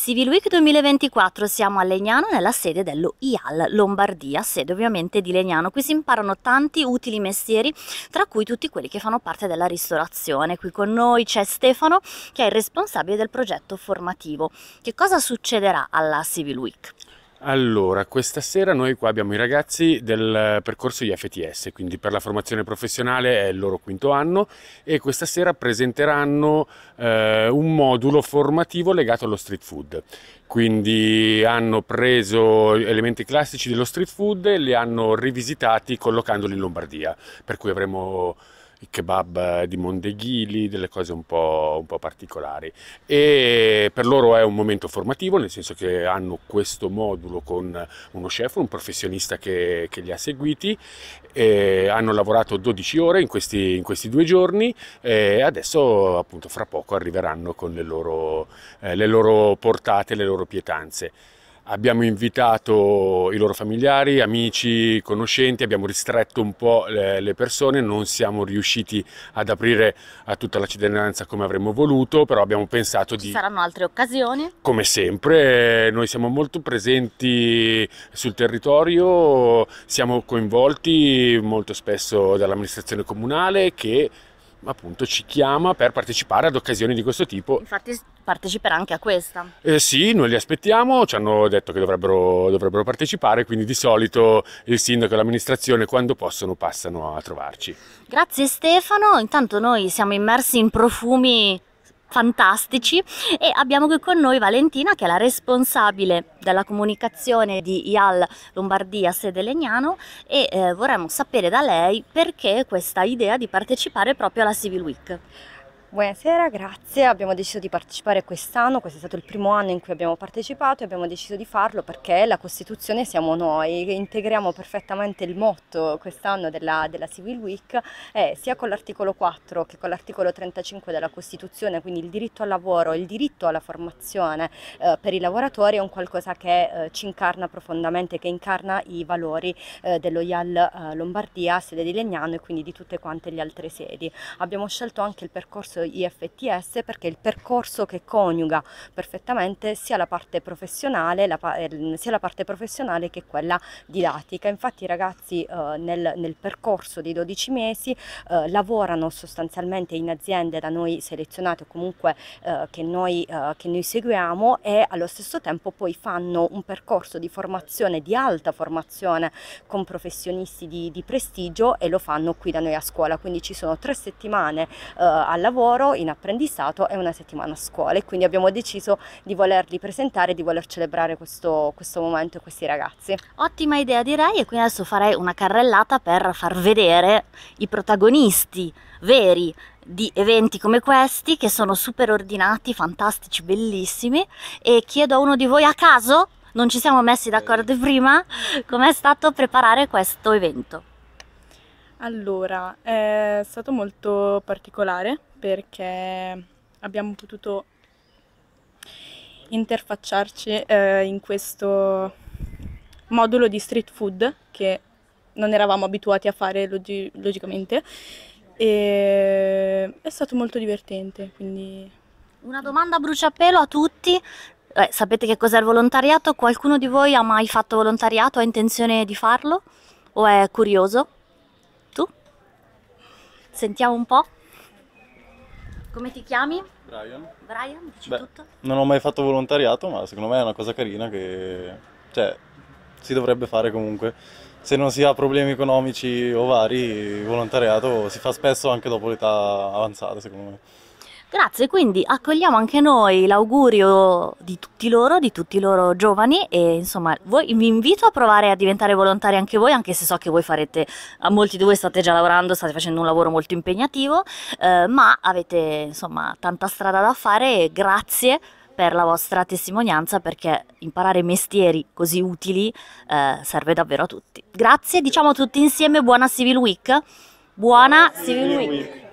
Civil Week 2024 siamo a Legnano nella sede dello IAL Lombardia, sede ovviamente di Legnano. Qui si imparano tanti utili mestieri, tra cui tutti quelli che fanno parte della ristorazione. Qui con noi c'è Stefano che è il responsabile del progetto formativo. Che cosa succederà alla Civil Week? Allora, questa sera noi qua abbiamo i ragazzi del percorso IFTS, quindi per la formazione professionale è il loro quinto anno e questa sera presenteranno eh, un modulo formativo legato allo street food. Quindi hanno preso elementi classici dello street food e li hanno rivisitati collocandoli in Lombardia, per cui avremo i kebab di Mondeghili, delle cose un po', un po', particolari. E per loro è un momento formativo, nel senso che hanno questo modulo con uno chef, un professionista che, che li ha seguiti, hanno lavorato 12 ore in questi, in questi due giorni e adesso appunto fra poco arriveranno con le loro, eh, le loro portate, le loro pietanze abbiamo invitato i loro familiari, amici, conoscenti, abbiamo ristretto un po' le, persone, non siamo riusciti ad aprire a tutta la cittadinanza come avremmo voluto, però abbiamo pensato Ci di... saranno altre occasioni? Come sempre, eh, noi siamo molto presenti sul territorio, siamo coinvolti molto spesso dall'amministrazione comunale che appunto ci chiama per partecipare ad occasioni di questo tipo. Infatti parteciperà anche a questa. Eh sì, noi li aspettiamo, ci hanno detto che dovrebbero, dovrebbero partecipare, quindi di solito il sindaco e l'amministrazione quando possono passano a trovarci. Grazie Stefano, intanto noi siamo immersi in profumi fantastici e abbiamo qui con noi Valentina che è la responsabile della comunicazione di IAL Lombardia sede Legnano e eh, vorremmo sapere da lei perché questa idea di partecipare proprio alla Civil Week. Buonasera, grazie. Abbiamo deciso di partecipare quest'anno, questo è stato il primo anno in cui abbiamo partecipato e abbiamo deciso di farlo perché la Costituzione siamo noi, integriamo perfettamente il motto quest'anno della, della, Civil Week eh, sia con l'articolo 4 che con l'articolo 35 della Costituzione, quindi il diritto al lavoro, il diritto alla formazione eh, per i lavoratori è un qualcosa che eh, ci incarna profondamente, che incarna i valori eh, dello IAL eh, Lombardia, sede di Legnano e quindi di tutte quante le altre sedi. Abbiamo scelto anche il percorso verso gli perché è il percorso che coniuga perfettamente sia la parte professionale, la, ehm, sia la parte professionale che quella didattica. Infatti i ragazzi eh, nel, nel, percorso dei 12 mesi eh, lavorano sostanzialmente in aziende da noi selezionate o comunque eh, che, noi, eh, che noi seguiamo e allo stesso tempo poi fanno un percorso di formazione, di alta formazione con professionisti di, di prestigio e lo fanno qui da noi a scuola. Quindi ci sono tre settimane eh, al lavoro lavoro, in apprendistato e una settimana a scuola e quindi abbiamo deciso di volerli presentare e di voler celebrare questo, questo momento e questi ragazzi. Ottima idea direi e quindi adesso farei una carrellata per far vedere i protagonisti veri di eventi come questi che sono super ordinati, fantastici, bellissimi e chiedo a uno di voi a caso, non ci siamo messi d'accordo prima, com'è stato preparare questo evento. Allora, è stato molto particolare perché abbiamo potuto interfacciarci eh, in questo modulo di street food che non eravamo abituati a fare log- logicamente e è stato molto divertente, quindi una domanda a bruciapelo a tutti. Eh, sapete che cos'è il volontariato? Qualcuno di voi ha mai fatto volontariato? Ha intenzione di farlo? O è curioso? Sentiamo un po'. Come ti chiami? Brian. Brian, dici Beh, tutto? Non ho mai fatto volontariato, ma secondo me è una cosa carina che cioè, si dovrebbe fare comunque. Se non si ha problemi economici o vari, volontariato si fa spesso anche dopo l'età avanzata, secondo me. Grazie, quindi accogliamo anche noi l'augurio di tutti loro, di tutti i loro giovani e insomma voi, vi invito a provare a diventare volontari anche voi, anche se so che voi farete, a molti di voi state già lavorando, state facendo un lavoro molto impegnativo, eh, ma avete insomma tanta strada da fare e grazie per la vostra testimonianza perché imparare mestieri così utili eh, serve davvero a tutti. Grazie, diciamo tutti insieme buona Civil Week. Buona, Civil Week.